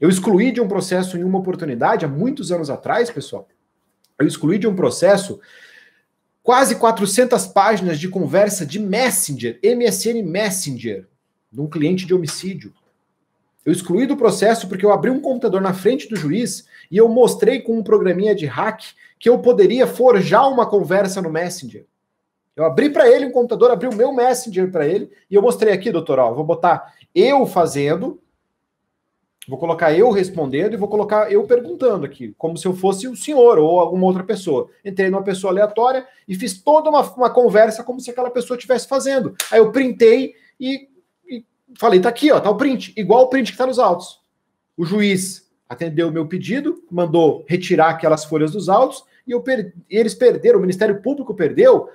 Eu excluí de um processo em uma oportunidade, há muitos anos atrás, pessoal. Eu excluí de um processo quase 400 páginas de conversa de Messenger, MSN Messenger, de um cliente de homicídio. Eu excluí do processo porque eu abri um computador na frente do juiz e eu mostrei com um programinha de hack que eu poderia forjar uma conversa no Messenger. Eu abri para ele um computador, abri o meu Messenger para ele e eu mostrei aqui, doutor, ó, vou botar eu fazendo Vou colocar eu respondendo e vou colocar eu perguntando aqui, como se eu fosse o senhor ou alguma outra pessoa. Entrei numa pessoa aleatória e fiz toda uma, uma conversa como se aquela pessoa estivesse fazendo. Aí eu printei e, e, falei: tá aqui, ó, tá o print, igual o print que tá nos autos. O juiz atendeu o meu pedido, mandou retirar aquelas folhas dos autos e per eles perderam, o Ministério Público perdeu